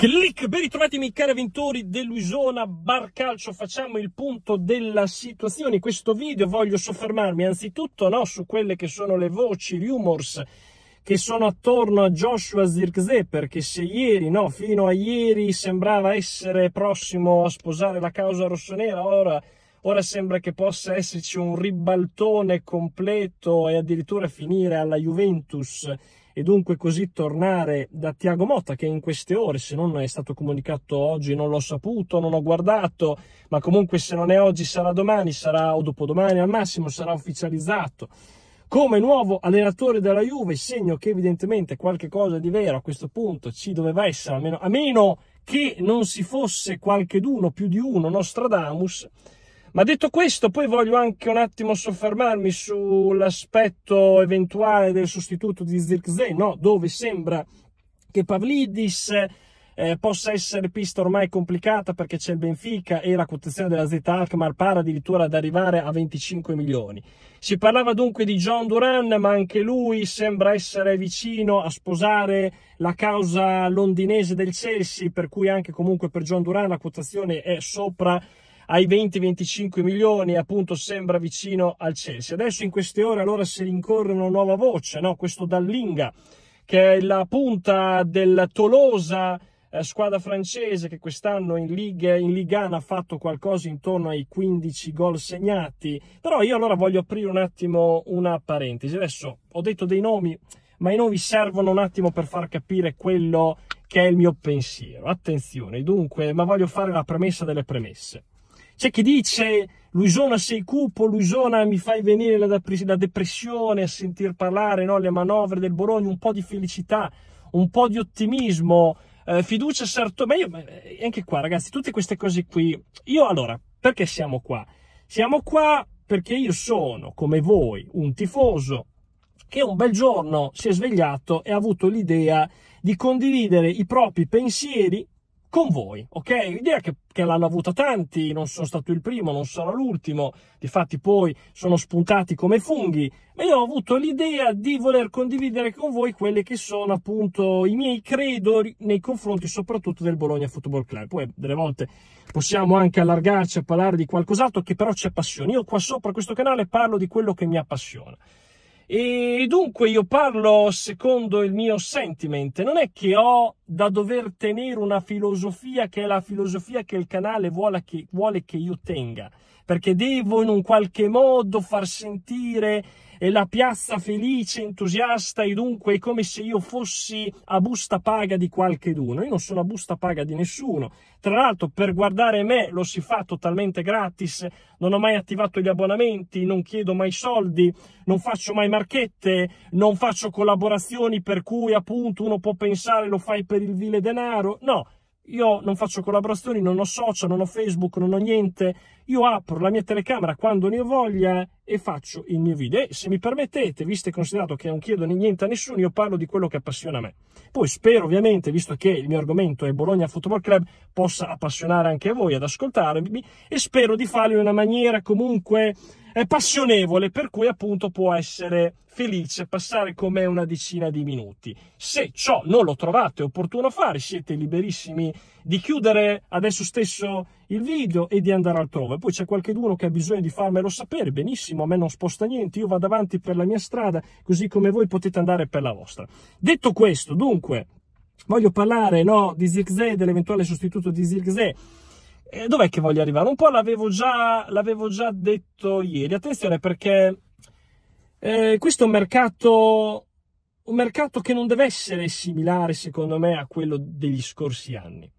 Click, ben ritrovati miei cari avventori dell'Uisona Bar Calcio, facciamo il punto della situazione. In questo video voglio soffermarmi anzitutto no, su quelle che sono le voci, gli humors che sono attorno a Joshua Zirkzee, perché se ieri, no, fino a ieri sembrava essere prossimo a sposare la causa rossonera, ora Ora sembra che possa esserci un ribaltone completo e addirittura finire alla Juventus e dunque così tornare da Tiago Motta che in queste ore, se non è stato comunicato oggi, non l'ho saputo, non ho guardato, ma comunque se non è oggi sarà domani, sarà o dopodomani al massimo, sarà ufficializzato come nuovo allenatore della Juve, segno che evidentemente qualche cosa di vero a questo punto ci doveva essere, almeno, a meno che non si fosse qualcheduno più di uno Nostradamus, ma detto questo, poi voglio anche un attimo soffermarmi sull'aspetto eventuale del sostituto di Zirkzee, no? dove sembra che Pavlidis eh, possa essere pista ormai complicata perché c'è il Benfica e la quotazione della Z Alkmaar para addirittura ad arrivare a 25 milioni. Si parlava dunque di John Duran, ma anche lui sembra essere vicino a sposare la causa londinese del Chelsea, per cui anche comunque per John Duran la quotazione è sopra ai 20-25 milioni, appunto sembra vicino al Chelsea. Adesso in queste ore allora si rincorre una nuova voce, no? questo Dallinga, che è la punta del Tolosa, eh, squadra francese che quest'anno in, Ligue, in Ligana ha fatto qualcosa intorno ai 15 gol segnati. Però io allora voglio aprire un attimo una parentesi. Adesso ho detto dei nomi, ma i nomi servono un attimo per far capire quello che è il mio pensiero. Attenzione, dunque, ma voglio fare la premessa delle premesse. C'è chi dice Luisona sei cupo, Luisona mi fai venire la, la depressione a sentir parlare no? le manovre del Bologna, un po' di felicità, un po' di ottimismo, eh, fiducia certo, ma io eh, anche qua ragazzi, tutte queste cose qui. Io allora, perché siamo qua? Siamo qua perché io sono, come voi, un tifoso che un bel giorno si è svegliato e ha avuto l'idea di condividere i propri pensieri con voi, ok? L'idea che, che l'hanno avuta tanti, non sono stato il primo, non sarò l'ultimo, difatti poi sono spuntati come funghi, ma io ho avuto l'idea di voler condividere con voi quelli che sono appunto i miei credo nei confronti soprattutto del Bologna Football Club. Poi delle volte possiamo anche allargarci a parlare di qualcos'altro che però ci appassiona. Io qua sopra questo canale parlo di quello che mi appassiona. E dunque io parlo secondo il mio sentiment, non è che ho da dover tenere una filosofia che è la filosofia che il canale vuole che, vuole che io tenga, perché devo in un qualche modo far sentire e la piazza felice, entusiasta e dunque è come se io fossi a busta paga di qualcheduno. Io non sono a busta paga di nessuno. Tra l'altro, per guardare me lo si fa totalmente gratis, non ho mai attivato gli abbonamenti, non chiedo mai soldi, non faccio mai marchette, non faccio collaborazioni per cui appunto uno può pensare lo fai per il vile denaro. No, io non faccio collaborazioni, non ho social, non ho Facebook, non ho niente, io apro la mia telecamera quando ne ho voglia e faccio il mio video. E se mi permettete, visto e considerato che non chiedo niente a nessuno, io parlo di quello che appassiona me. Poi spero, ovviamente, visto che il mio argomento è Bologna Football Club, possa appassionare anche voi ad ascoltarmi e spero di farlo in una maniera comunque eh, passionevole, per cui appunto può essere felice passare con me una decina di minuti. Se ciò non lo trovate opportuno fare, siete liberissimi di chiudere adesso stesso il video e di andare altrove. Poi c'è qualcuno che ha bisogno di farmelo sapere, benissimo, a me non sposta niente, io vado avanti per la mia strada, così come voi potete andare per la vostra. Detto questo, dunque, voglio parlare no, di Zirkzee, dell'eventuale sostituto di Zirkzee. Eh, dov'è che voglio arrivare? Un po' l'avevo già, già detto ieri. Attenzione perché eh, questo è un mercato, un mercato che non deve essere similare, secondo me, a quello degli scorsi anni.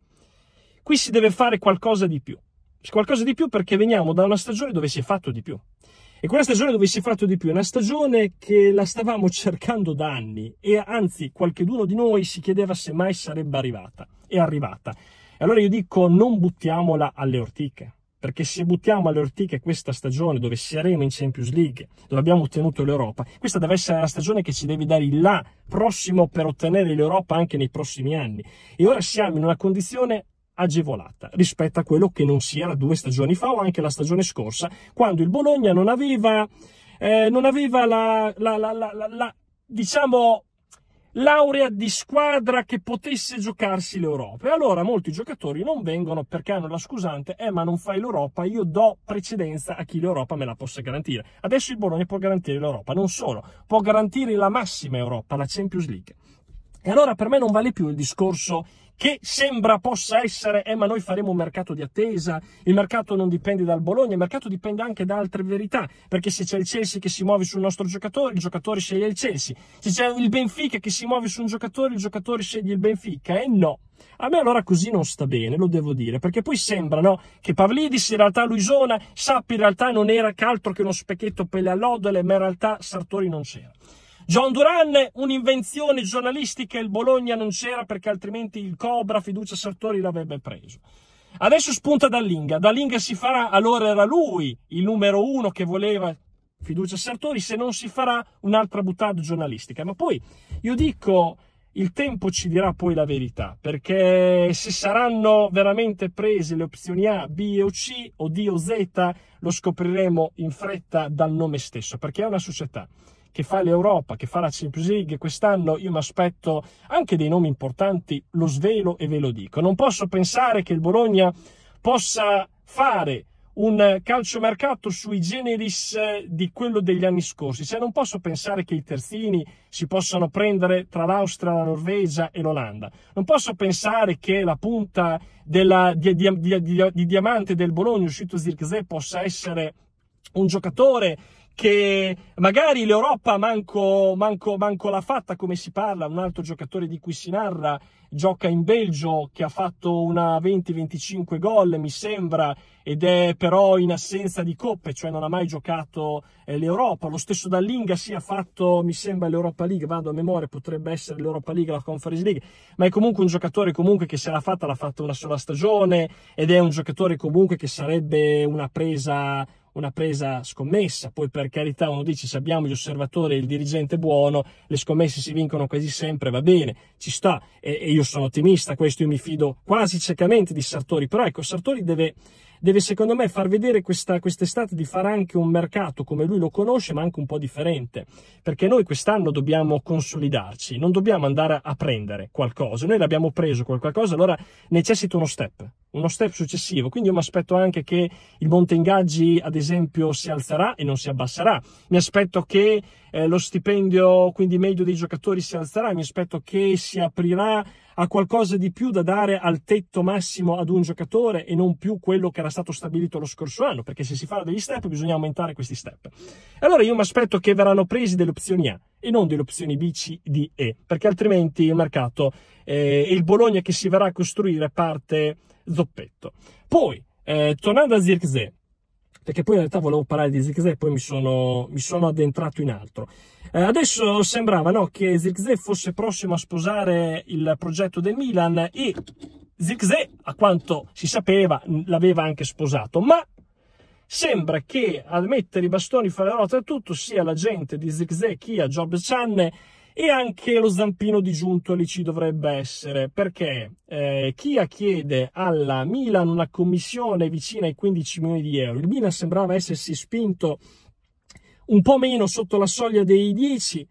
Qui si deve fare qualcosa di più. Qualcosa di più perché veniamo da una stagione dove si è fatto di più. E quella stagione dove si è fatto di più è una stagione che la stavamo cercando da anni e anzi qualcheduno di noi si chiedeva se mai sarebbe arrivata. È arrivata. E allora io dico non buttiamola alle ortiche perché se buttiamo alle ortiche questa stagione dove saremo in Champions League, dove abbiamo ottenuto l'Europa, questa deve essere la stagione che ci devi dare il là prossimo per ottenere l'Europa anche nei prossimi anni. E ora siamo in una condizione agevolata rispetto a quello che non si era due stagioni fa o anche la stagione scorsa, quando il Bologna non aveva, eh, non aveva la, la, la, la, diciamo, laurea di squadra che potesse giocarsi l'Europa. E allora molti giocatori non vengono perché hanno la scusante, eh ma non fai l'Europa, io do precedenza a chi l'Europa me la possa garantire. Adesso il Bologna può garantire l'Europa, non solo, può garantire la massima Europa, la Champions League. E allora per me non vale più il discorso che sembra possa essere, eh ma noi faremo un mercato di attesa, il mercato non dipende dal Bologna, il mercato dipende anche da altre verità, perché se c'è il Chelsea che si muove sul nostro giocatore, il giocatore sceglie il Chelsea, se c'è il Benfica che si muove su un giocatore, il giocatore sceglie il Benfica, eh no. A me allora così non sta bene, lo devo dire, perché poi sembra no, che Pavlidis in realtà Luisona, Sappi in realtà non era che altro che uno specchietto per le all'odole, ma in realtà Sartori non c'era. John Duran, un'invenzione giornalistica, e il Bologna non c'era perché altrimenti il Cobra Fiducia Sartori l'avrebbe preso. Adesso spunta Dallinga, Dallinga si farà, allora era lui il numero uno che voleva Fiducia Sartori, se non si farà un'altra buttata giornalistica. Ma poi io dico, il tempo ci dirà poi la verità, perché se saranno veramente prese le opzioni A, B o C o D o Z, lo scopriremo in fretta dal nome stesso, perché è una società che fa l'Europa, che fa la Champions League, quest'anno io mi aspetto anche dei nomi importanti, lo svelo e ve lo dico. Non posso pensare che il Bologna possa fare un calciomercato sui generis eh, di quello degli anni scorsi. Cioè, non posso pensare che i terzini si possano prendere tra l'Austria, la Norvegia e l'Olanda. Non posso pensare che la punta della, di, di, di, di, diamante del Bologna, uscito Zirkzee, possa essere un giocatore che magari l'Europa manco, manco, manco l'ha fatta come si parla, un altro giocatore di cui si narra gioca in Belgio che ha fatto una 20-25 gol mi sembra ed è però in assenza di coppe, cioè non ha mai giocato eh, l'Europa, lo stesso Dallinga si sì, ha fatto mi sembra l'Europa League, vado a memoria, potrebbe essere l'Europa League, la Conference League, ma è comunque un giocatore comunque che se l'ha fatta l'ha fatta una sola stagione ed è un giocatore comunque che sarebbe una presa una presa scommessa. Poi, per carità, uno dice: se abbiamo gli osservatori e il dirigente buono, le scommesse si vincono quasi sempre, va bene, ci sta. E, e io sono ottimista, questo io mi fido quasi ciecamente di Sartori. Però ecco, Sartori deve, deve secondo me far vedere questa, quest'estate di fare anche un mercato come lui lo conosce, ma anche un po' differente. Perché noi quest'anno dobbiamo consolidarci, non dobbiamo andare a prendere qualcosa. Noi l'abbiamo preso qualcosa, allora necessita uno step uno step successivo. Quindi io mi aspetto anche che il monte ingaggi, ad esempio, si alzerà e non si abbasserà. Mi aspetto che eh, lo stipendio, quindi medio dei giocatori, si alzerà. Mi aspetto che si aprirà a qualcosa di più da dare al tetto massimo ad un giocatore e non più quello che era stato stabilito lo scorso anno, perché se si fanno degli step bisogna aumentare questi step. Allora io mi aspetto che verranno presi delle opzioni A e non delle opzioni B, C, D, E, perché altrimenti il mercato eh, e eh, il Bologna che si verrà a costruire parte zoppetto. Poi, eh, tornando a Zirkzee, perché poi in realtà volevo parlare di Zirkzee e poi mi sono, mi sono, addentrato in altro. Eh, adesso sembrava no, che Zirkzee fosse prossimo a sposare il progetto del Milan e Zirkzee, a quanto si sapeva, l'aveva anche sposato, ma sembra che a mettere i bastoni fra le ruote a tutto sia la gente di Zirkzee, Kia, Job Cianne e anche lo zampino di Giuntoli ci dovrebbe essere, perché eh, Chia chiede alla Milan una commissione vicina ai 15 milioni di euro. Il Milan sembrava essersi spinto un po' meno sotto la soglia dei 10.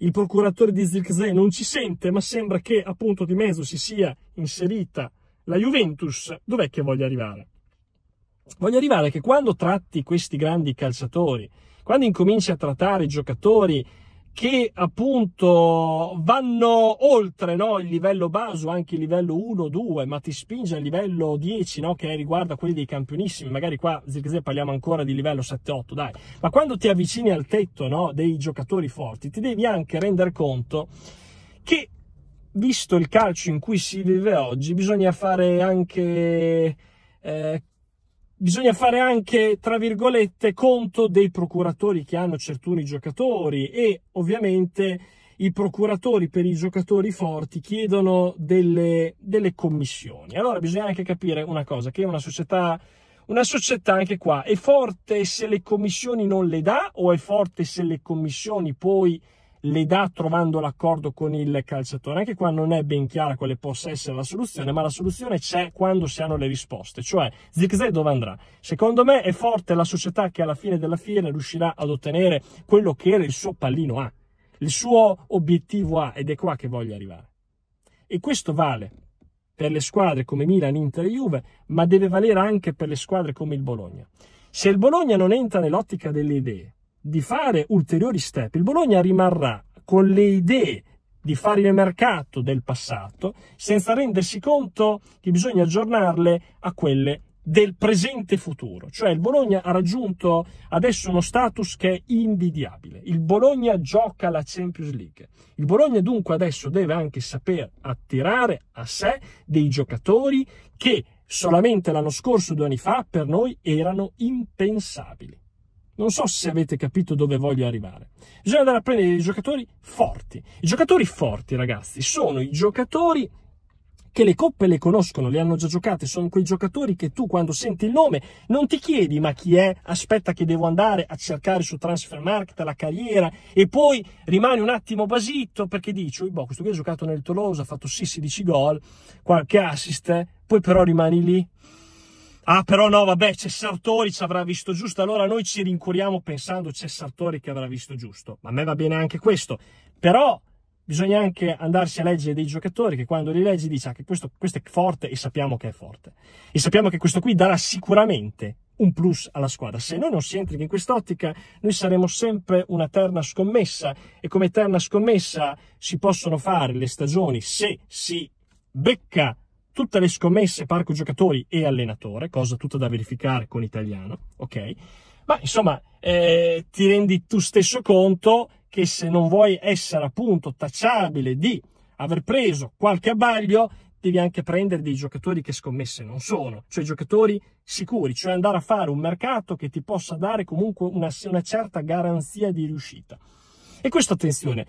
Il procuratore di Zirkzee non ci sente, ma sembra che appunto di mezzo si sia inserita la Juventus. Dov'è che voglio arrivare? Voglio arrivare che quando tratti questi grandi calciatori, quando incominci a trattare giocatori che appunto vanno oltre no? il livello basso, anche il livello 1-2, ma ti spinge al livello 10, no? che riguarda quelli dei campionissimi. Magari qua Zirkzee parliamo ancora di livello 7-8, dai. Ma quando ti avvicini al tetto no? dei giocatori forti, ti devi anche rendere conto che, visto il calcio in cui si vive oggi, bisogna fare anche eh, Bisogna fare anche, tra virgolette, conto dei procuratori che hanno certuni giocatori e ovviamente i procuratori per i giocatori forti chiedono delle, delle commissioni. Allora bisogna anche capire una cosa, che una società, una società anche qua è forte se le commissioni non le dà o è forte se le commissioni poi le dà trovando l'accordo con il calciatore. Anche qua non è ben chiara quale possa essere la soluzione, ma la soluzione c'è quando si hanno le risposte, cioè Zirkzee dove andrà? Secondo me è forte la società che alla fine della fiera riuscirà ad ottenere quello che era il suo pallino A, il suo obiettivo A ed è qua che voglio arrivare. E questo vale per le squadre come Milan, Inter e Juve, ma deve valere anche per le squadre come il Bologna. Se il Bologna non entra nell'ottica delle idee, di fare ulteriori step, il Bologna rimarrà con le idee di fare il mercato del passato senza rendersi conto che bisogna aggiornarle a quelle del presente futuro. Cioè il Bologna ha raggiunto adesso uno status che è invidiabile. Il Bologna gioca la Champions League. Il Bologna dunque adesso deve anche saper attirare a sé dei giocatori che solamente l'anno scorso, due anni fa, per noi erano impensabili. Non so se avete capito dove voglio arrivare. Bisogna andare a prendere i giocatori forti. I giocatori forti, ragazzi, sono i giocatori che le coppe le conoscono, le hanno già giocate, sono quei giocatori che tu quando senti il nome non ti chiedi ma chi è, aspetta che devo andare a cercare su Transfer Market la carriera e poi rimani un attimo basito perché dici, boh, questo qui ha giocato nel Tolosa, ha fatto sì 16 gol, qualche assist, eh. poi però rimani lì Ah, però no, vabbè, c'è Sartori ci avrà visto giusto, allora noi ci rincuriamo pensando c'è Sartori che avrà visto giusto. Ma a me va bene anche questo. Però bisogna anche andarsi a leggere dei giocatori che quando li leggi dici ah, che questo, questo è forte e sappiamo che è forte. E sappiamo che questo qui darà sicuramente un plus alla squadra. Se noi non si entra in quest'ottica, noi saremo sempre una terna scommessa e come terna scommessa si possono fare le stagioni se si becca tutte le scommesse parco giocatori e allenatore, cosa tutta da verificare con italiano, ok? Ma insomma, eh, ti rendi tu stesso conto che se non vuoi essere appunto tacciabile di aver preso qualche abbaglio, devi anche prendere dei giocatori che scommesse non sono, cioè giocatori sicuri, cioè andare a fare un mercato che ti possa dare comunque una, una certa garanzia di riuscita. E questo attenzione,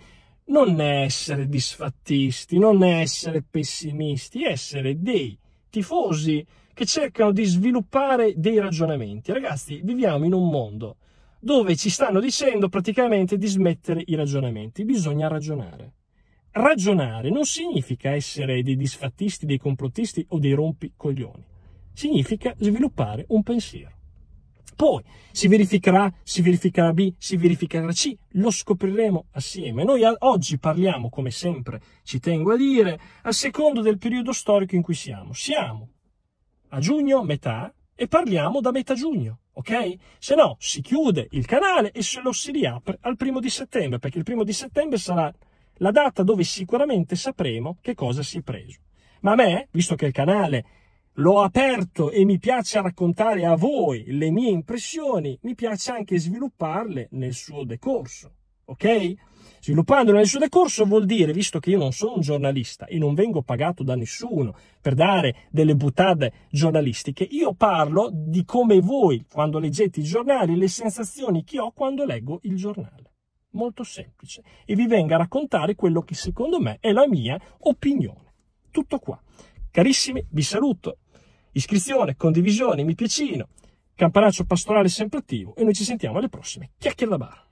non essere disfattisti, non essere pessimisti, essere dei tifosi che cercano di sviluppare dei ragionamenti. Ragazzi, viviamo in un mondo dove ci stanno dicendo praticamente di smettere i ragionamenti, bisogna ragionare. Ragionare non significa essere dei disfattisti, dei complottisti o dei rompicoglioni, significa sviluppare un pensiero. Poi si verificherà, si verificherà B, si verificherà C, lo scopriremo assieme. Noi oggi parliamo, come sempre ci tengo a dire, a secondo del periodo storico in cui siamo. Siamo a giugno, metà, e parliamo da metà giugno, ok? Se no si chiude il canale e se lo si riapre al primo di settembre, perché il primo di settembre sarà la data dove sicuramente sapremo che cosa si è preso. Ma a me, visto che il canale l'ho aperto e mi piace raccontare a voi le mie impressioni, mi piace anche svilupparle nel suo decorso. Ok? Sviluppandolo nel suo decorso vuol dire, visto che io non sono un giornalista e non vengo pagato da nessuno per dare delle buttate giornalistiche, io parlo di come voi, quando leggete i giornali, le sensazioni che ho quando leggo il giornale. Molto semplice. E vi vengo a raccontare quello che secondo me è la mia opinione. Tutto qua. Carissimi, vi saluto. Iscrizione, condivisione, mi piacino, campanaccio pastorale sempre attivo e noi ci sentiamo alle prossime chiacchiere da bar.